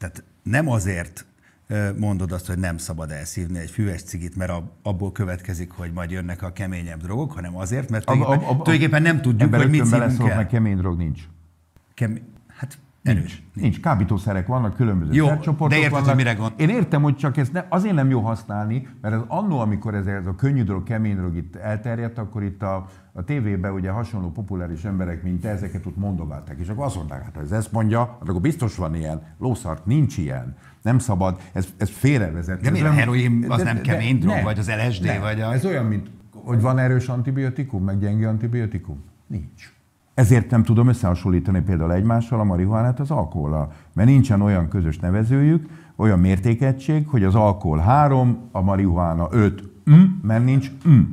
Tehát nem azért mondod azt, hogy nem szabad elszívni egy füves cigit, mert abból következik, hogy majd jönnek a keményebb drogok, hanem azért, mert tulajdonképpen, nem tudjuk, hogy mit szívünk el. kemény drog nincs. Kem, hát Nincs, Nincs. Nincs. Kábítószerek vannak, különböző jó, szercsoportok de érted, vannak. hogy mire gond... Én értem, hogy csak ezt ne, azért nem jó használni, mert az annó, amikor ez, ez a könnyű drog, kemény drog itt elterjedt, akkor itt a, a tévében ugye hasonló populáris emberek, mint te, ezeket ott mondogálták. És akkor azt mondták, hát ez ezt mondja, hát akkor biztos van ilyen. Lószart, nincs ilyen. Nem szabad. Ez, ez félrevezet. De miért a heroin az de, nem kemény de, drog, ne, vagy az LSD, ne. vagy a... Ez olyan, mint hogy van erős antibiotikum, meg gyenge antibiotikum? Nincs. Ezért nem tudom összehasonlítani például egymással a marihuánát az alkohollal, mert nincsen olyan közös nevezőjük, olyan mértékegység, hogy az alkohol 3, a marihuána 5, mm, mert nincs mm.